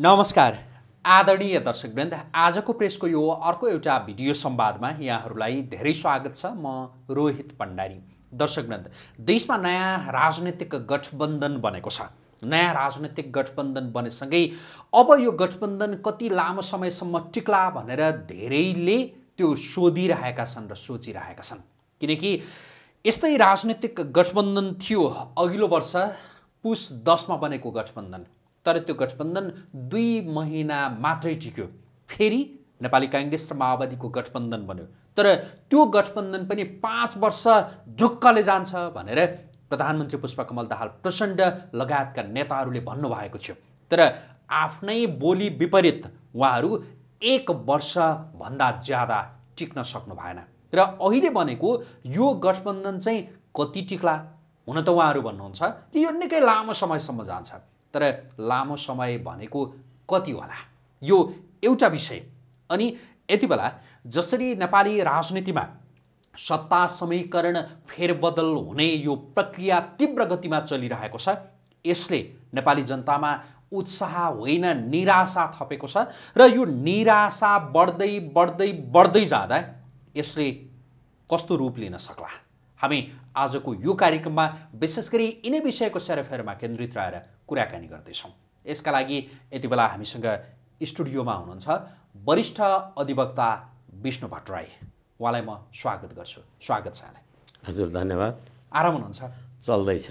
नमस्कार आदरणीय दर्शकवृन्द आजको प्रेसको यो अर्को एउटा भिडियो संवादमा यहाँहरूलाई धेरै स्वागत छ म रोहित भण्डारी दर्शकवृन्द देशमा नयाँ राजनैतिक गठबन्धन बनेको छ नयाँ राजनैतिक गठबन्धन बनेसँगै अब यो गठबन्धन कति लामो समयसम्म टिक्ला भनेर धेरैले त्यो सोधिरहेका छन् र सोचिरहेका छन् किनकि यस्तै राजनैतिक गठबन्धन थियो अघिल्लो वर्ष पुस दसमा बनेको गठबन्धन तर त्यो गठबन्धन दुई महिना मात्रै टिक्यो फेरि नेपाली काङ्ग्रेस र माओवादीको गठबन्धन बन्यो तर त्यो गठबन्धन पनि पाँच वर्ष झुक्कले जान्छ भनेर प्रधानमन्त्री पुष्पकमल दाहाल प्रचण्ड लगायतका नेताहरूले भन्नुभएको थियो तर आफ्नै बोली विपरीत उहाँहरू एक वर्षभन्दा ज्यादा टिक्न सक्नु भएन र अहिले भनेको यो गठबन्धन चाहिँ कति टिक्ला हुन त उहाँहरू भन्नुहुन्छ कि यो निकै लामो समयसम्म जान्छ तर लामो समय भनेको कति होला यो एउटा विषय अनि यति बेला जसरी नेपाली राजनीतिमा सत्ता समीकरण फेरबदल हुने यो प्रक्रिया तीव्र गतिमा चलिरहेको छ यसले नेपाली जनतामा उत्साह होइन निराशा थपेको छ र यो निराशा बढ्दै बढ्दै बढ्दै जाँदा यसले कस्तो रूप लिन सक्ला हामी आजको यो कार्यक्रममा विशेष गरी यिनै विषयको सेरोफेरोमा केन्द्रित रहेर कुराकानी गर्दैछौँ यसका लागि यति बेला हामीसँग स्टुडियोमा हुनुहुन्छ वरिष्ठ अधिवक्ता विष्णु भट्टराई उहाँलाई म स्वागत गर्छु स्वागत छ यहाँलाई हजुर धन्यवाद आराम हुनुहुन्छ चल्दैछ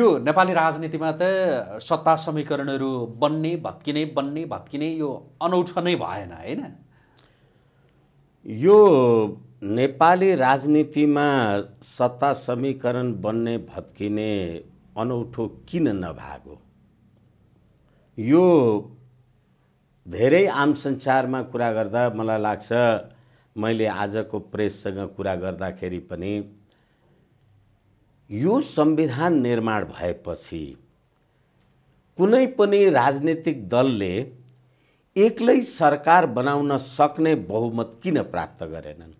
यो नेपाली राजनीतिमा त सत्ता समीकरणहरू बन्ने भत्किने बन्ने भत्किने यो अनौठो नै भएन होइन यो नेपाली राजनीतिमा सत्ता समीकरण बन्ने भत्किने अनौठो किन नभएको यो धेरै आम संसारमा कुरा गर्दा मलाई लाग्छ मैले आजको प्रेससँग कुरा गर्दाखेरि पनि यो संविधान निर्माण भएपछि कुनै पनि राजनीतिक दलले एक्लै सरकार बनाउन सक्ने बहुमत किन प्राप्त गरेनन्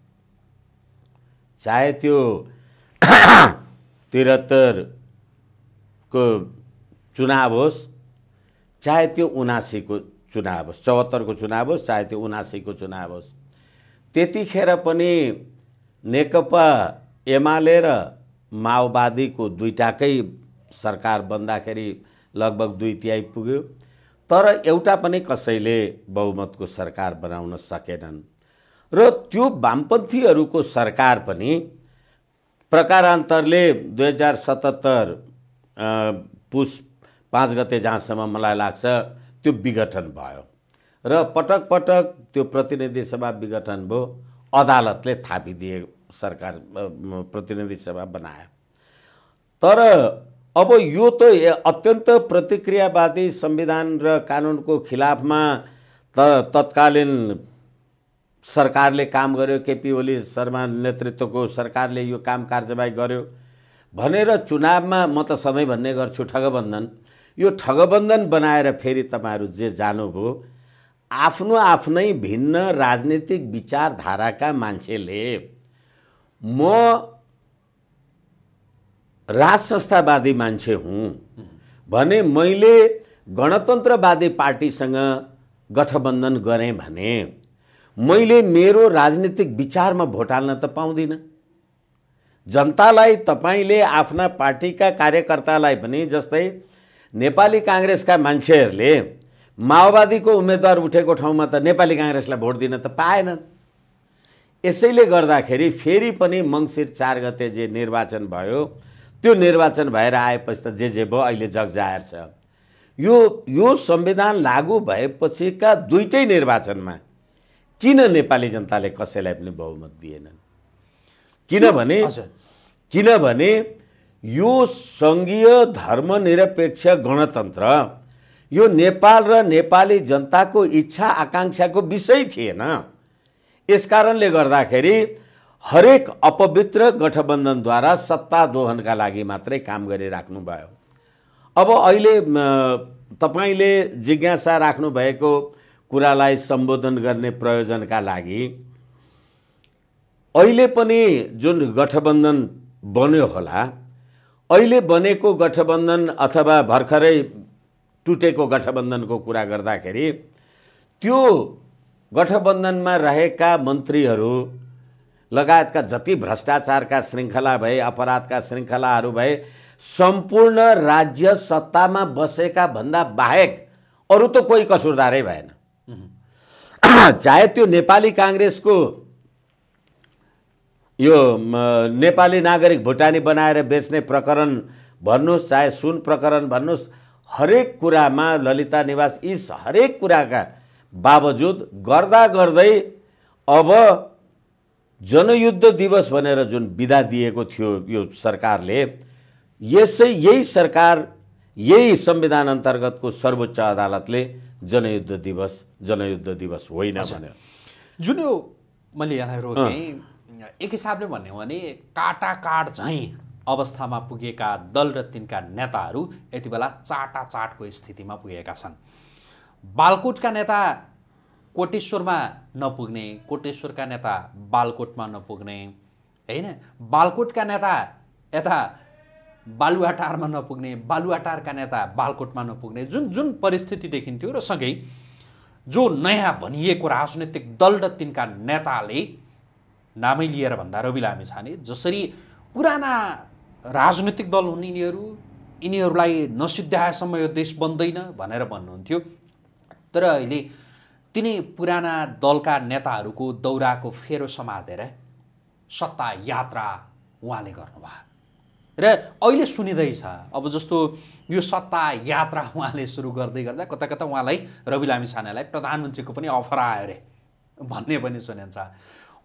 चाहे त्यो त्रिहत्तर को चुनाव होस् चाहे त्यो उनासीको चुनाव होस् चौहत्तरको चुनाव होस् चाहे त्यो उनासीको चुनाव होस् त्यतिखेर पनि नेकपा एमाले र माओवादीको दुईवटाकै सरकार बन्दाखेरि लगभग दुई तिहाई पुग्यो तर एउटा पनि कसैले बहुमतको सरकार बनाउन सकेनन् र त्यो वामपन्थीहरूको सरकार पनि प्रकारान्तरले दुई हजार सतहत्तर पुस पाँच गते जहाँसम्म मलाई लाग्छ त्यो विघटन भयो र पटक पटक त्यो प्रतिनिधि सभा विघटन भयो अदालतले थापिदिए सरकार प्रतिनिधि सभा बनायो तर अब यो त अत्यन्त प्रतिक्रियावादी संविधान र कानुनको खिलाफमा त तत्कालीन सरकारले काम गर्यो केपी ओली शर्मा नेतृत्वको सरकारले यो काम कार्यवाही गर्यो भनेर चुनावमा म त सधैँ भन्ने गर्छु ठगबन्धन यो ठगबन्धन बनाएर फेरि तपाईँहरू जे जानुभयो आफ्नो आफ्नै भिन्न राजनीतिक विचारधाराका मान्छेले म राज संस्थावादी मान्छे हुँ भने मैले गणतन्त्रवादी पार्टीसँग गठबन्धन गरेँ भने मैले मेरो राजनीतिक विचारमा भोट हाल्न त पाउँदिनँ जनतालाई तपाईँले आफ्ना पार्टीका कार्यकर्तालाई पनि जस्तै नेपाली काङ्ग्रेसका मान्छेहरूले माओवादीको उम्मेद्वार उठेको ठाउँमा त नेपाली काङ्ग्रेसलाई भोट दिन त पाएनन् यसैले गर्दाखेरि फेरि पनि मङ्सिर चार गते जे निर्वाचन भयो त्यो निर्वाचन भएर आएपछि त जे जे भयो अहिले जग जगजाहेर छ यो यो संविधान लागू भएपछिका दुइटै निर्वाचनमा किन नेपाली जनताले कसैलाई पनि बहुमत दिएन किनभने किनभने यो सङ्घीय धर्मनिरपेक्ष गणतन्त्र यो नेपाल र नेपाली जनताको इच्छा आकाङ्क्षाको विषय थिएन यस कारणले गर्दाखेरि हरेक अपवित्र गठबन्धनद्वारा सत्ता दोहनका लागि मात्रै काम गरिराख्नुभयो अब अहिले तपाईँले जिज्ञासा राख्नुभएको कुरालाई सम्बोधन गर्ने प्रयोजनका लागि अहिले पनि जुन गठबन्धन बन्यो होला अहिले बनेको गठबन्धन अथवा भर्खरै टुटेको गठबन्धनको कुरा गर्दाखेरि त्यो गठबन्धनमा रहेका मन्त्रीहरू लगायतका जति भ्रष्टाचारका श्रृङ्खला भए अपराधका श्रृङ्खलाहरू भए सम्पूर्ण राज्य सत्तामा बसेका भन्दा बाहेक अरू त कोही कसुरदारै भएन चाहे त्यो नेपाली काङ्ग्रेसको यो नेपाली नागरिक भुटानी बनाएर बेच्ने प्रकरण भन्नुहोस् चाहे सुन प्रकरण भन्नुहोस् हरेक कुरामा ललिता निवास यी हरेक कुराका बावजुद गर्दा गर्दै अब जनयुद्ध दिवस भनेर जुन विदा दिएको थियो यो सरकारले यसै यही सरकार यही संविधान अन्तर्गतको सर्वोच्च अदालतले जनयुद्ध दिवस जनयुद्ध दिवस होइन भनेर जुन यो मैले यहाँ एक हिसाबले भन्यो हो भने काटाकाट झैँ अवस्थामा पुगेका दल र तिनका नेताहरू यति बेला चाटको स्थितिमा पुगेका छन् बालकोटका नेता कोटेश्वरमा नपुग्ने कोटेश्वरका नेता बालकोटमा नपुग्ने होइन बालकोटका नेता यता बालुवाटारमा नपुग्ने बालुवाटारका नेता बालकोटमा नपुग्ने जुन जुन परिस्थिति देखिन्थ्यो र सँगै जो नयाँ भनिएको राजनैतिक दल र तिनका नेताले नामै लिएर भन्दा रवि लामे छाने जसरी पुराना राजनैतिक दल हुन् यिनीहरू यिनीहरूलाई नसिद्ध्याएसम्म यो देश बन्दैन भनेर भन्नुहुन्थ्यो तर अहिले तिनै पुराना दलका नेताहरूको दौराको फेरो समातेर सत्ता यात्रा उहाँले गर्नुभयो र अहिले सुनिँदैछ अब जस्तो यो सत्ता यात्रा उहाँले सुरु गर्दै गर्दा कता कता उहाँलाई रवि लामी छानेलाई प्रधानमन्त्रीको पनि अफर आयो अरे भन्ने पनि सुनिन्छ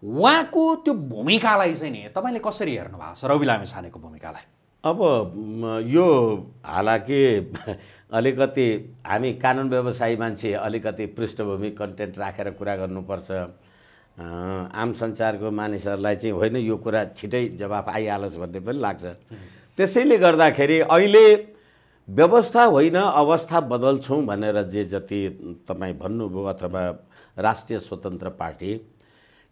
उहाँको त्यो भूमिकालाई चाहिँ नि तपाईँले कसरी हेर्नु भएको छ रवि लामे छानेको भूमिकालाई अब यो हालाकि अलिकति हामी कानुन व्यवसायी मान्छे अलिकति पृष्ठभूमि कन्टेन्ट राखेर कुरा गर्नुपर्छ आम सञ्चारको मानिसहरूलाई चाहिँ होइन यो कुरा छिटै जवाफ आइहालोस् भन्ने पनि लाग्छ त्यसैले गर्दाखेरि अहिले व्यवस्था होइन अवस्था बदल्छौँ भनेर जे जति तपाईँ भन्नुभयो अथवा राष्ट्रिय स्वतन्त्र पार्टी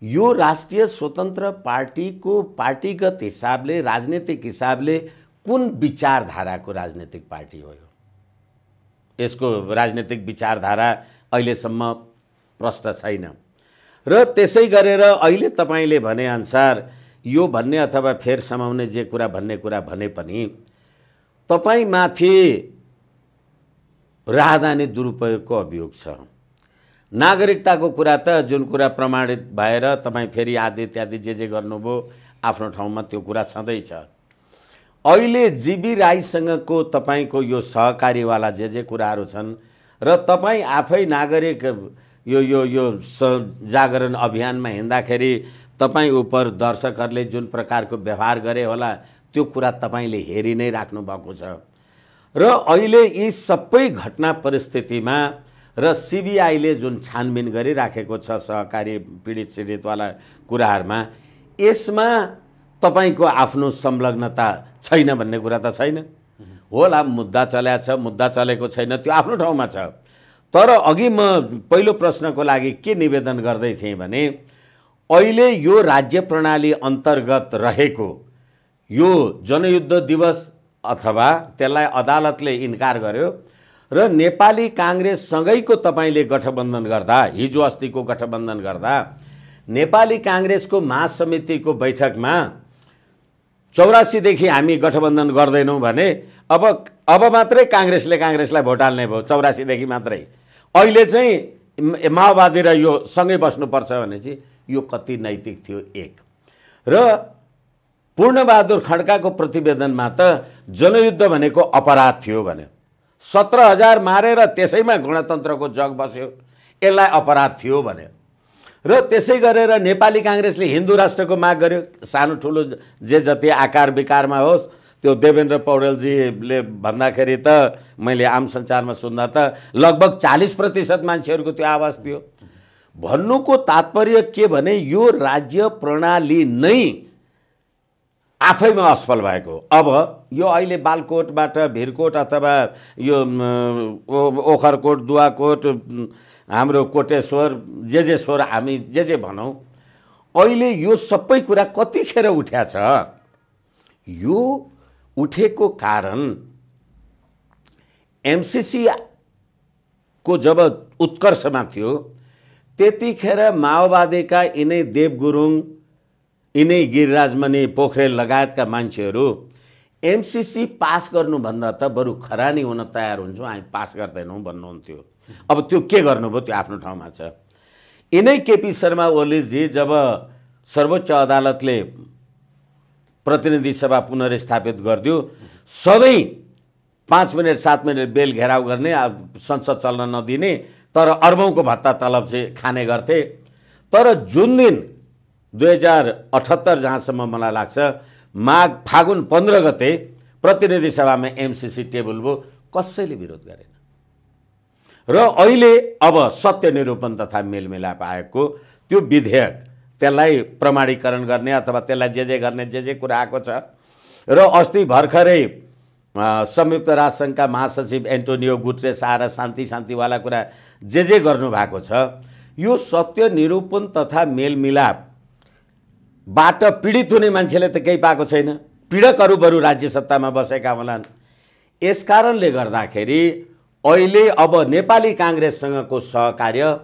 यो राष्ट्रिय स्वतन्त्र पार्टीको पार्टीगत हिसाबले राजनीतिक हिसाबले कुन विचारधाराको राजनीतिक पार्टी हो यो यसको राजनीतिक विचारधारा अहिलेसम्म प्रष्ट छैन र त्यसै गरेर अहिले तपाईँले भनेअनुसार यो भन्ने अथवा फेर समाउने जे कुरा भन्ने कुरा भने पनि तपाईँमाथि राहदानी दुरुपयोगको अभियोग छ नागरिकताको कुरा त जुन कुरा प्रमाणित भएर तपाईँ फेरि आदि इत्यादि जे जे गर्नुभयो आफ्नो ठाउँमा त्यो कुरा छँदैछ अहिले जिबी राईसँगको तपाईँको यो सहकारीवाला जे जे कुराहरू छन् र तपाईँ आफै नागरिक यो यो यो जागरण अभियानमा हिँड्दाखेरि तपाईँ उप दर्शकहरूले जुन प्रकारको व्यवहार गरे होला त्यो कुरा तपाईँले हेरि नै राख्नुभएको छ र अहिले यी सबै घटना परिस्थितिमा र सिबिआईले जुन छानबिन गरिराखेको छ सहकारी पीडित सिडितवाला कुराहरूमा यसमा तपाईँको आफ्नो संलग्नता छैन भन्ने कुरा त छैन होला मुद्दा चल्या छ मुद्दा चलेको छैन त्यो आफ्नो ठाउँमा छ तर अघि म पहिलो प्रश्नको लागि के निवेदन गर्दै थिएँ भने अहिले यो राज्य प्रणाली अन्तर्गत रहेको यो जनयुद्ध दिवस अथवा त्यसलाई अदालतले इन्कार गर्यो र नेपाली काङ्ग्रेससँगैको तपाईँले गठबन्धन गर्दा हिजो अस्तिको गठबन्धन गर्दा नेपाली काङ्ग्रेसको महासमितिको बैठकमा चौरासीदेखि हामी गठबन्धन गर्दैनौँ भने अब अब मात्रै काङ्ग्रेसले काङ्ग्रेसलाई भोट हाल्ने भयो चौरासीदेखि मात्रै अहिले चाहिँ माओवादी र यो सँगै बस्नुपर्छ भनेपछि यो कति नैतिक थियो एक र पूर्णबहादुर खड्काको प्रतिवेदनमा त जनयुद्ध भनेको अपराध थियो भन्यो सत्र हजार मारेर त्यसैमा गणतन्त्रको जग बस्यो यसलाई अपराध थियो भन्यो र त्यसै गरेर नेपाली काङ्ग्रेसले हिन्दू राष्ट्रको माग गर्यो सानो ठुलो जे जति आकार विकारमा होस् त्यो देवेन्द्र पौडेलजीले भन्दाखेरि त मैले आम सञ्चारमा सुन्दा त लगभग चालिस प्रतिशत मान्छेहरूको त्यो आवाज थियो भन्नुको तात्पर्य के भने यो राज्य प्रणाली नै आफैमा असफल भएको अब यो अहिले बालकोटबाट भिरकोट अथवा यो ओखरकोट दुवाकोट हाम्रो कोटेश्वर जे जे स्वर हामी जे जे भनौँ अहिले यो सबै कुरा कतिखेर उठ्या छ यो उठेको कारण एमसिसीको जब उत्कर्षमा थियो त्यतिखेर माओवादीका यिनै देवगुरुङ यिनै गिरिराजमणि पोखरेल लगायतका मान्छेहरू एमसिसी पास गर्नुभन्दा त बरु खरानी हुन तयार हुन्छौँ हामी पास गर्दैनौँ भन्नुहुन्थ्यो अब त्यो के गर्नुभयो त्यो आफ्नो ठाउँमा छ यिनै केपी शर्मा ओलीजी जब सर्वोच्च अदालतले प्रतिनिधि सभा पुनर्स्थापित गरिदियो सधैँ पाँच मिनट सात मिनट बेल घेराउ गर्ने संसद चल्न नदिने तर अर्बौँको भत्ता तलब चाहिँ खाने गर्थे तर जुन दिन दुई हजार अठहत्तर जहाँसम्म मलाई लाग्छ माघ फागुन पन्ध्र गते प्रतिनिधि सभामा एमसिसी टेबल भयो कसैले विरोध गरेन र अहिले अब सत्य निरूपण तथा मेलमिलाप आएको त्यो विधेयक त्यसलाई प्रमाणीकरण गर्ने अथवा त्यसलाई जे जे गर्ने जे जे कुरा आएको छ र अस्ति भर्खरै संयुक्त राष्ट्रसङ्घका महासचिव एन्टोनियो गुट्रेस आएर शान्ति शान्तिवाला कुरा जे जे गर्नुभएको छ यो सत्य निरूपण तथा मेलमिलाप बाट पीडित हुने मान्छेले त केही पाएको छैन पीडकहरू बरु राज्य सत्तामा बसेका होलान् यस कारणले गर्दाखेरि अहिले अब नेपाली काङ्ग्रेससँगको सहकार्य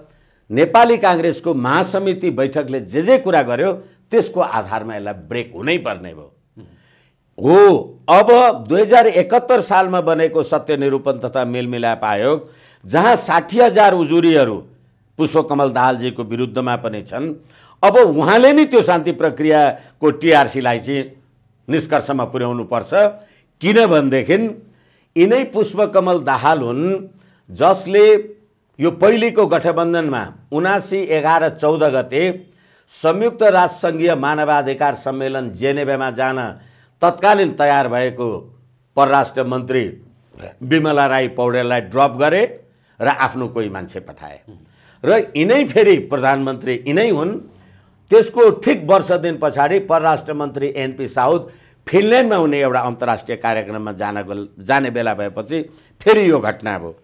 नेपाली काङ्ग्रेसको महासमिति बैठकले जे जे कुरा गर्यो त्यसको आधारमा यसलाई ब्रेक हुनै पर्ने भयो हो अब दुई हजार एकहत्तर सालमा बनेको सत्यनिरूपण तथा मेलमिलाप आयोग जहाँ साठी हजार उजुरीहरू पुष्पकमल दाहालजीको विरुद्धमा पनि छन् अब उहाँले नै त्यो शान्ति प्रक्रियाको टिआरसीलाई चाहिँ निष्कर्षमा पुर्याउनु पुर्याउनुपर्छ किनभनेदेखि यिनै पुष्पकमल दाहाल हुन् जसले यो पहिलेको गठबन्धनमा उनासी एघार चौध गते संयुक्त राष्ट्रसङ्घीय मानवाधिकार सम्मेलन जेनेभामा जान तत्कालीन तयार भएको परराष्ट्र मन्त्री विमला राई पौडेललाई ड्रप गरे र आफ्नो कोही मान्छे पठाए र यिनै फेरि प्रधानमन्त्री यिनै हुन् त्यसको ठिक वर्ष दिन पछाडि परराष्ट्र मन्त्री एनपी साउद फिनल्यान्डमा हुने एउटा अन्तर्राष्ट्रिय कार्यक्रममा जान जाने बेला भएपछि फेरि यो घटना भयो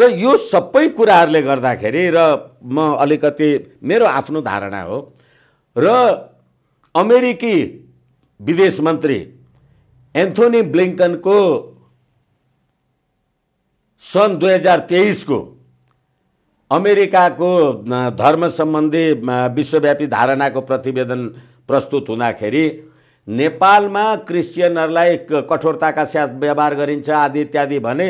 र यो सबै कुराहरूले गर्दाखेरि र म अलिकति मेरो आफ्नो धारणा हो र अमेरिकी विदेश मन्त्री एन्थोनी ब्लिङ्कनको सन् दुई हजार तेइसको अमेरिकाको धर्म सम्बन्धी विश्वव्यापी धारणाको प्रतिवेदन प्रस्तुत हुँदाखेरि नेपालमा क्रिस्चियनहरूलाई कठोरताका साथ व्यवहार गरिन्छ आदि इत्यादि भने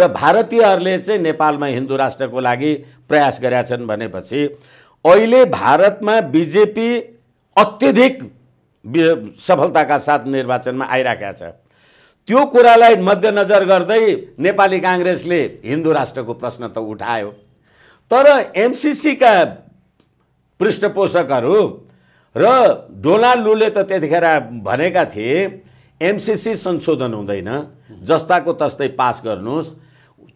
र भारतीयहरूले चाहिँ नेपालमा हिन्दू राष्ट्रको लागि प्रयास गरेका छन् भनेपछि अहिले भारतमा बिजेपी अत्यधिक सफलताका साथ निर्वाचनमा आइराखेका छ त्यो कुरालाई मध्यनजर गर्दै नेपाली काङ्ग्रेसले हिन्दू राष्ट्रको प्रश्न त उठायो तर एमसिसीका पृष्ठपोषकहरू र डोनाल्ड लुले त त्यतिखेर भनेका थिए एमसिसी संशोधन हुँदैन जस्ताको तस्तै पास गर्नुहोस्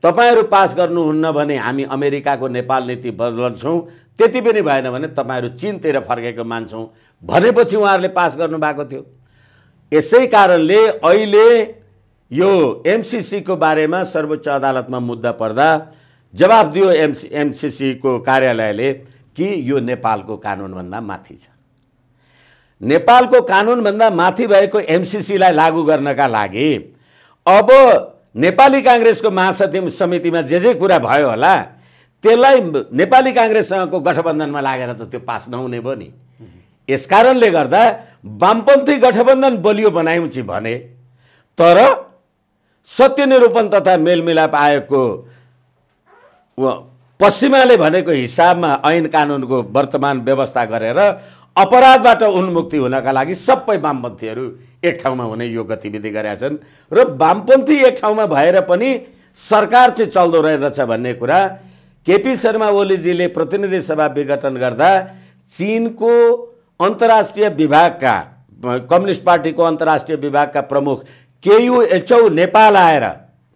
तपाईँहरू पास गर्नुहुन्न भने हामी अमेरिकाको नेपाल नीति बदल्छौँ त्यति पनि भएन भने तपाईँहरू चिनतिर फर्केको मान्छौँ भनेपछि उहाँहरूले पास गर्नुभएको थियो यसै कारणले अहिले यो एमसिसीको बारेमा सर्वोच्च अदालतमा मुद्दा पर्दा जवाब दियो एमसि एमसिसीको कार्यालयले कि यो नेपालको कानुनभन्दा माथि छ नेपालको कानुनभन्दा माथि भएको एमसिसीलाई लागू गर्नका लागि अब नेपाली काङ्ग्रेसको महासचिव समितिमा जे जे कुरा भयो होला त्यसलाई नेपाली काङ्ग्रेससँगको गठबन्धनमा लागेर त त्यो पास नहुने भयो नि कारणले गर्दा वामपन्थी गठबन्धन बलियो बनायौँ भने तर सत्य निरूपण तथा मेलमिलाप आयोगको पश्चिमाले भनेको हिसाबमा ऐन कानुनको वर्तमान व्यवस्था गरेर अपराधबाट उन्मुक्ति हुनका लागि सबै वामपन्थीहरू एक ठाउँमा हुने यो गतिविधि गरेका छन् र वामपन्थी एक ठाउँमा भएर पनि सरकार चाहिँ चल्दो रहेछ भन्ने कुरा केपी शर्मा ओलीजीले प्रतिनिधि सभा विघटन गर्दा चिनको अन्तर्राष्ट्रिय विभागका कम्युनिस्ट पार्टीको अन्तर्राष्ट्रिय विभागका प्रमुख केयु एचौ नेपाल आएर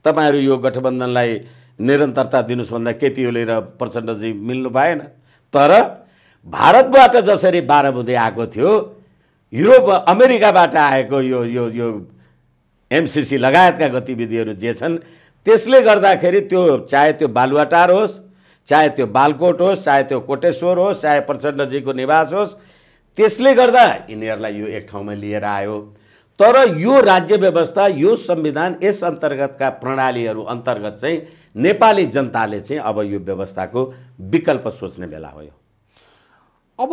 तपाईँहरू यो गठबन्धनलाई निरन्तरता दिनुहोस् भन्दा ओली र प्रचण्डजी मिल्नु पाएन तर भारतबाट जसरी बाह्र बुँदै आएको थियो युरोप अमेरिकाबाट आएको यो यो यो एमसिसी लगायतका गतिविधिहरू जे छन् त्यसले गर्दाखेरि त्यो चाहे त्यो बालुवाटार होस् चाहे त्यो बालकोट होस् चाहे त्यो कोटेश्वर होस् चाहे प्रचण्डजीको निवास होस् त्यसले गर्दा यिनीहरूलाई यो एक ठाउँमा लिएर आयो तर यो राज्य व्यवस्था यो संविधान यस अन्तर्गतका प्रणालीहरू अन्तर्गत चाहिँ नेपाली जनताले चाहिँ अब यो व्यवस्थाको विकल्प सोच्ने बेला हो यो अब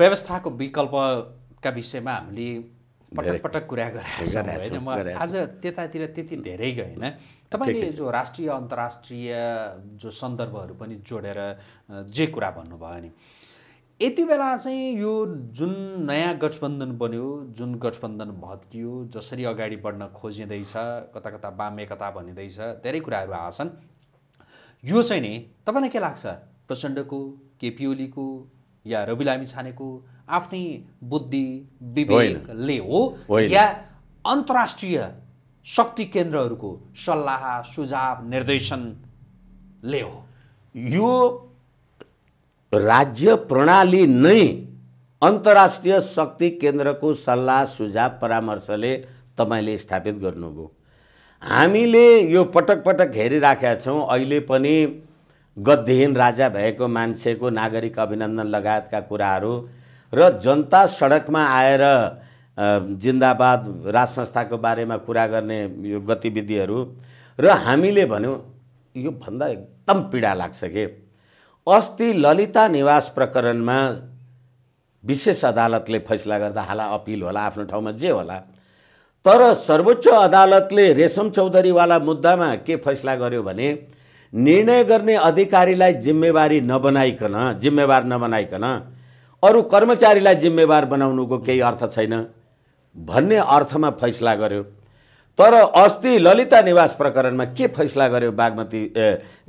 व्यवस्थाको विकल्पका विषयमा हामीले पटक पटक कुरा गरेर आज त्यतातिर त्यति धेरै गएन तपाईँले जो राष्ट्रिय अन्तर्राष्ट्रिय जो सन्दर्भहरू पनि जोडेर जे कुरा भन्नुभयो नि यति बेला चाहिँ यो जुन नयाँ गठबन्धन बन्यो जुन गठबन्धन भत्कियो जसरी अगाडि बढ्न खोजिँदैछ कता कता वाम एकता भनिँदैछ धेरै कुराहरू आछन् यो चाहिँ नि तपाईँलाई के लाग्छ प्रचण्डको केपी ओलीको या रवि लामी छानेको आफ्नै बुद्धि विवेकले हो या अन्तर्राष्ट्रिय शक्ति केन्द्रहरूको सल्लाह सुझाव निर्देशनले हो यो राज्य प्रणाली नै अन्तर्राष्ट्रिय शक्ति केन्द्रको सल्लाह सुझाव परामर्शले तपाईँले स्थापित गर्नुभयो हामीले यो पटक पटक हेरिराखेका छौँ अहिले पनि गद्यहीन राजा भएको मान्छेको नागरिक अभिनन्दन लगायतका कुराहरू र जनता सडकमा आएर जिन्दाबाद राज संस्थाको बारेमा कुरा गर्ने यो गतिविधिहरू र हामीले भन्यौँ यो भन्दा एकदम पीडा लाग्छ कि अस्ति ललिता निवास प्रकरणमा विशेष अदालतले फैसला गर्दा हाला अपिल होला आफ्नो ठाउँमा जे होला तर सर्वोच्च अदालतले रेशम चौधरीवाला मुद्दामा के फैसला गर्यो भने निर्णय गर्ने अधिकारीलाई जिम्मेवारी नबनाइकन जिम्मेवार नबनाइकन अरू कर्मचारीलाई जिम्मेवार बनाउनुको केही अर्थ छैन भन्ने अर्थमा फैसला गर्यो तर अस्ति ललिता निवास प्रकरणमा के फैसला गर्यो बागमती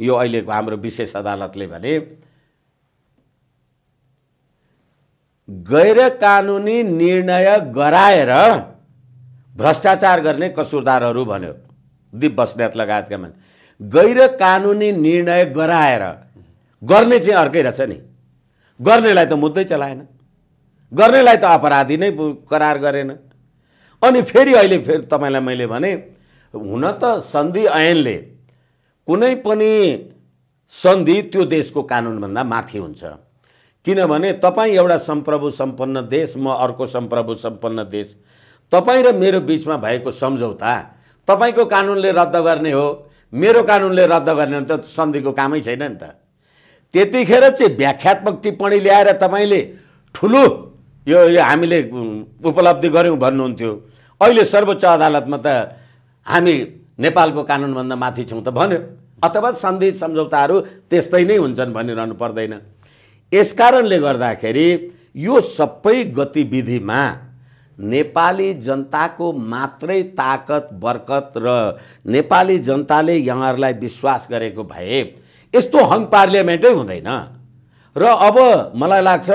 यो अहिलेको हाम्रो विशेष अदालतले भने गैर कानुनी निर्णय गराएर भ्रष्टाचार गर्ने कसुरदारहरू भन्यो दिप बस्नेत लगायतका मान्छे गैर कानुनी निर्णय गराएर गर्ने चाहिँ अर्कै रहेछ नि गर्नेलाई त मुद्दै चलाएन गर्नेलाई त अपराधी नै करार गरेन अनि फेरि अहिले फेरि तपाईँलाई मैले भने हुन त सन्धि ऐनले कुनै पनि सन्धि त्यो देशको कानुनभन्दा माथि हुन्छ किनभने तपाईँ एउटा सम्प्रभु सम्पन्न देश म अर्को सम्प्रभु सम्पन्न देश तपाईँ र मेरो बिचमा भएको सम्झौता तपाईँको कानुनले रद्द गर्ने हो मेरो कानुनले रद्द गर्ने हो त सन्धिको कामै छैन नि त त्यतिखेर चाहिँ व्याख्यात्मक टिप्पणी ल्याएर तपाईँले ठुलो यो, यो हामीले उपलब्धि गऱ्यौँ भन्नुहुन्थ्यो अहिले सर्वोच्च अदालतमा त हामी नेपालको कानुनभन्दा माथि छौँ त भन्यो अथवा सन्धि सम्झौताहरू त्यस्तै नै हुन्छन् भनिरहनु पर्दैन यस यसकारणले गर्दाखेरि यो सबै गतिविधिमा नेपाली जनताको मात्रै ताकत बरकत र नेपाली जनताले यहाँहरूलाई विश्वास गरेको भए यस्तो हङ पार्लियामेन्टै हुँदैन र अब मलाई लाग्छ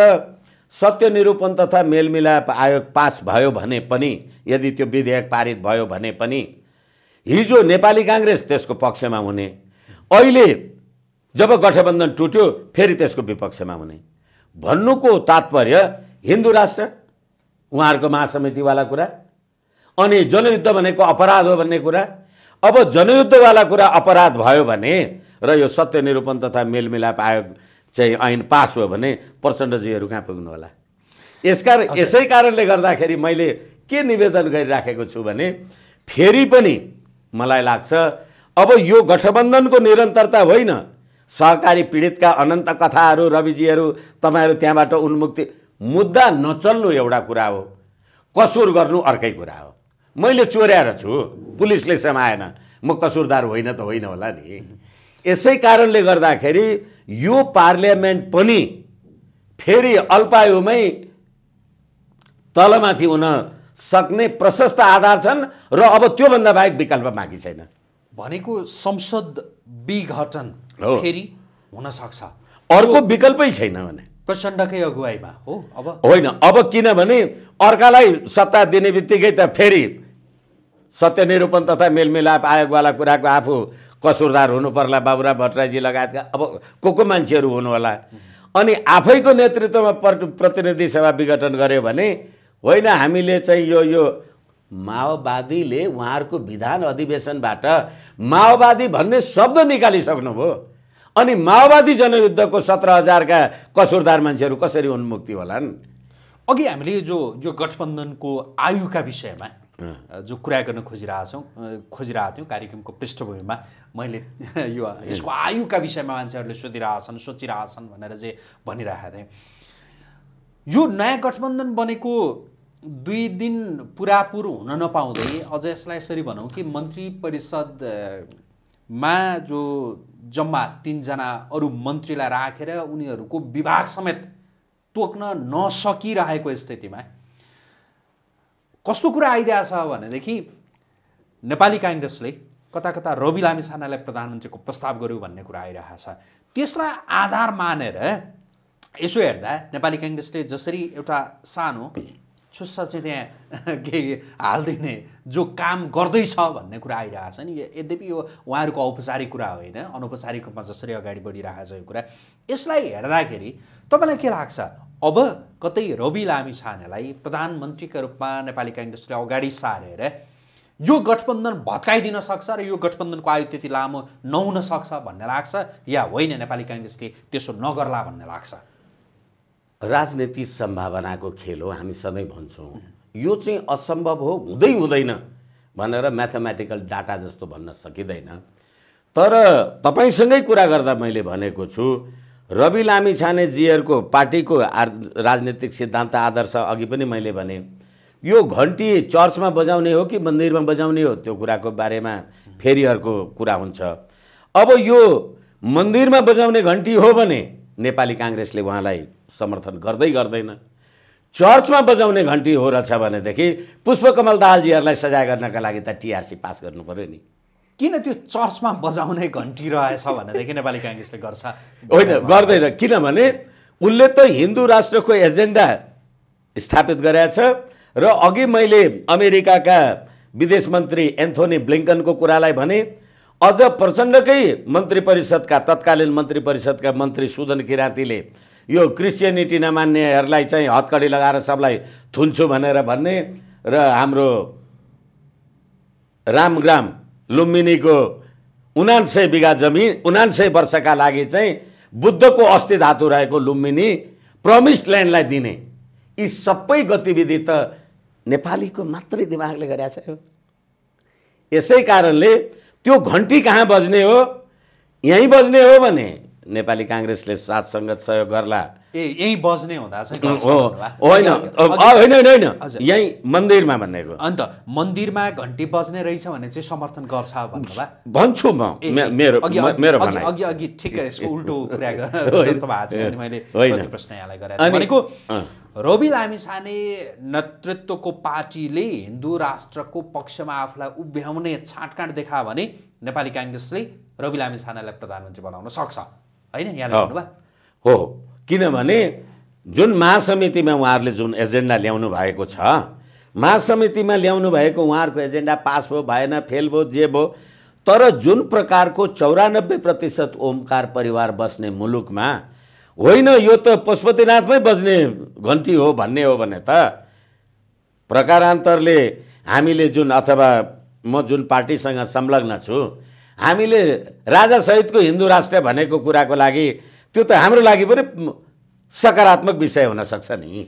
सत्य निरूपण तथा मेलमिलाप आयोग पास भयो भने पनि यदि त्यो विधेयक पारित भयो भने पनि हिजो नेपाली काङ्ग्रेस त्यसको पक्षमा हुने अहिले जब गठबन्धन टुट्यो फेरि त्यसको विपक्षमा हुने भन्नुको तात्पर्य हिन्दू राष्ट्र उहाँहरूको महासमितिवाला कुरा अनि जनयुद्ध भनेको अपराध हो भन्ने कुरा अब जनयुद्धवाला कुरा अपराध भयो भने र यो सत्य निरूपण तथा मेलमिलाप आयोग चाहिँ ऐन पास भयो भने प्रचण्डजीहरू कहाँ पुग्नु होला यसकार यसै कारणले गर्दाखेरि मैले के निवेदन गरिराखेको छु भने फेरि पनि मलाई लाग्छ अब यो गठबन्धनको निरन्तरता होइन सहकारी पीडितका अनन्त कथाहरू रविजीहरू तपाईँहरू त्यहाँबाट उन्मुक्ति मुद्दा नचल्नु एउटा कुरा हो कसुर गर्नु अर्कै कुरा हो मैले चोर्याएर छु पुलिसले समाएन म कसुरदार होइन त होइन होला नि यसै कारणले गर्दाखेरि यो पार्लियामेन्ट पनि फेरि अल्पायुमै तलमाथि हुन सक्ने प्रशस्त आधार छन् र अब त्योभन्दा बाहेक विकल्प बाँकी छैन भनेको संसद विघटन फेरि हुन सक्छ अर्को विकल्पै छैन भने प्रचण्डकै अगुवाईमा हो अब होइन अब किनभने अर्कालाई सत्ता दिने बित्तिकै त फेरि सत्यनिरूपण तथा मेलमिलाप आयोगवाला कुराको आफू कसुरदार हुनुपर्ला बाबुराम भट्टराईजी लगायतका अब को को मान्छेहरू हुनुहोला अनि आफैको नेतृत्वमा प्र प्रतिनिधि सभा विघटन गऱ्यो भने होइन हामीले चाहिँ यो यो माओवादीले उहाँहरूको विधान अधिवेशनबाट माओवादी भन्ने शब्द निकालिसक्नुभयो अनि माओवादी जनयुद्धको सत्र हजारका कसुरदार मान्छेहरू कसरी उन्मुक्ति होलान् अघि हामीले जो जो गठबन्धनको आयुका विषयमा जो कुरा गर्न खोजिरहेछौँ खोजिरहेको थियौँ कार्यक्रमको पृष्ठभूमिमा मैले यो यसको आयुका विषयमा मान्छेहरूले सोधिरहेछन् सोचिरहेछन् भनेर चाहिँ भनिरहेको थिएँ यो नयाँ गठबन्धन बनेको दुई दिन पुरापुर हुन नपाउँदै अझ यसलाई यसरी भनौँ कि मन्त्री परिषदमा जो जम्मा तिनजना अरू मन्त्रीलाई राखेर उनीहरूको विभाग समेत तोक्न नसकिरहेको स्थितिमा कस्तो कुरा आइदिएको छ भनेदेखि नेपाली काङ्ग्रेसले कता कता रवि लामी सानालाई प्रधानमन्त्रीको प्रस्ताव गर्यो भन्ने कुरा आइरहेको छ त्यसलाई आधार मानेर यसो हेर्दा नेपाली काङ्ग्रेसले जसरी एउटा सानो छुस्सा चाहिँ त्यहाँ केही हालिदिने जो काम गर्दैछ भन्ने कुरा छ नि यद्यपि यो उहाँहरूको औपचारिक कुरा होइन अनौपचारिक रूपमा जसरी अगाडि बढिरहेको छ यो कुरा यसलाई हेर्दाखेरि तपाईँलाई के लाग्छ अब कतै रवि लामी छानेलाई प्रधानमन्त्रीका रूपमा नेपाली काङ्ग्रेसले अगाडि सारेर यो गठबन्धन भत्काइदिन सक्छ र यो गठबन्धनको आयु त्यति लामो नहुन सक्छ भन्ने लाग्छ या होइन नेपाली काङ्ग्रेसले त्यसो नगर्ला भन्ने लाग्छ राजनीति सम्भावनाको खेल हो हामी सधैँ भन्छौँ यो चाहिँ असम्भव हो हुँदै हुँदैन भनेर म्याथमेटिकल डाटा जस्तो भन्न सकिँदैन तर तपाईँसँगै कुरा गर्दा मैले भनेको छु रवि लामी छाने जीहरूको पार्टीको राजनीतिक सिद्धान्त आदर्श अघि पनि मैले भने यो घन्टी चर्चमा बजाउने हो कि मन्दिरमा बजाउने हो त्यो कुराको बारेमा फेरि अर्को कुरा हुन्छ अब यो मन्दिरमा बजाउने घन्टी हो भने नेपाली काङ्ग्रेसले उहाँलाई समर्थन गर्दै गर्दैन चर्चमा बजाउने घन्टी हो रहेछ भनेदेखि पुष्पकमल दाहालजीहरूलाई सजाय गर्नका लागि त टिआरसी पास गर्नु पऱ्यो नि किन त्यो चर्चमा बजाउने घन्टी रहेछ भनेदेखि नेपाली काङ्ग्रेसले गर्छ होइन गर्दैन किनभने उसले त हिन्दू राष्ट्रको एजेन्डा स्थापित गरेछ र अघि मैले अमेरिकाका विदेश मन्त्री एन्थोनी ब्लिङ्कनको कुरालाई भने अझ प्रचण्डकै मन्त्री परिषदका तत्कालीन मन्त्री परिषदका मन्त्री सुदन किराँतीले यो क्रिस्चियनिटी नमान्नेहरूलाई चाहिँ हत्कडी लगाएर सबलाई थुन्छु भनेर भन्ने र हाम्रो रामग्राम लुम्बिनीको उनान्सय बिघा जमिन उनान्सय वर्षका लागि चाहिँ बुद्धको अस्थि धातु रहेको लुम्बिनी प्रमिस्ड ल्यान्डलाई दिने यी सबै गतिविधि त नेपालीको मात्रै दिमागले गरेका छ यसै कारणले त्यो घन्टी कहाँ बज्ने हो यहीँ बज्ने हो भने नेपाली काङ्ग्रेसले साथसँग सहयोग गर्ला ए यही बज्ने हुँदा होइन होइन होइन यही मन्दिरमा भनेको अन्त मन्दिरमा घन्टी बज्ने रहेछ भने चाहिँ समर्थन गर्छ भन्नुभयो भन्छु म मेरो मेरो अघि अघि ठिक यसको उल्टो कुरा जस्तो भएको थियो मैले प्रश्न यहाँलाई गरेँ भनेको रवि लामिछाने नेतृत्वको पार्टीले हिन्दू राष्ट्रको पक्षमा आफूलाई उभ्याउने छाँटकाँट देखायो भने नेपाली काङ्ग्रेसले रवि लामिछानेलाई प्रधानमन्त्री बनाउन सक्छ होइन यहाँले भन्नुभयो हो किनभने जुन महासमितिमा उहाँहरूले जुन एजेन्डा ल्याउनु भएको छ महासमितिमा ल्याउनु भएको उहाँहरूको एजेन्डा पास भयो भएन फेल भयो जे भयो तर जुन प्रकारको चौरानब्बे प्रतिशत ओमकार परिवार बस्ने मुलुकमा होइन यो त पशुपतिनाथमै बज्ने घन्टी हो भन्ने हो भने त प्रकारान्तरले हामीले जुन अथवा म जुन पार्टीसँग संलग्न छु हामीले राजासहितको हिन्दू राष्ट्र भनेको कुराको लागि त्यो त हाम्रो लागि पनि सकारात्मक विषय हुनसक्छ नि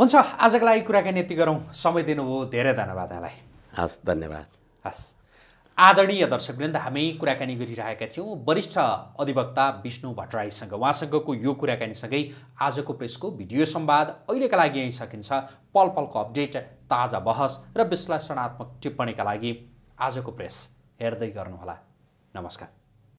हुन्छ आजको लागि कुराकानी यति गरौँ समय दिनुभयो धेरै धन्यवाद यहाँलाई हस् धन्यवाद हस् आदरणीय दर्शकवृन्द हामी कुराकानी गरिरहेका थियौँ वरिष्ठ अधिवक्ता विष्णु भट्टराईसँग उहाँसँगको यो कुराकानीसँगै आजको प्रेसको भिडियो सम्वाद अहिलेका लागि यहीँ सकिन्छ पल पलको अपडेट ताजा बहस र विश्लेषणात्मक टिप्पणीका लागि आजको प्रेस हेर्दै गर्नुहोला नमस्कार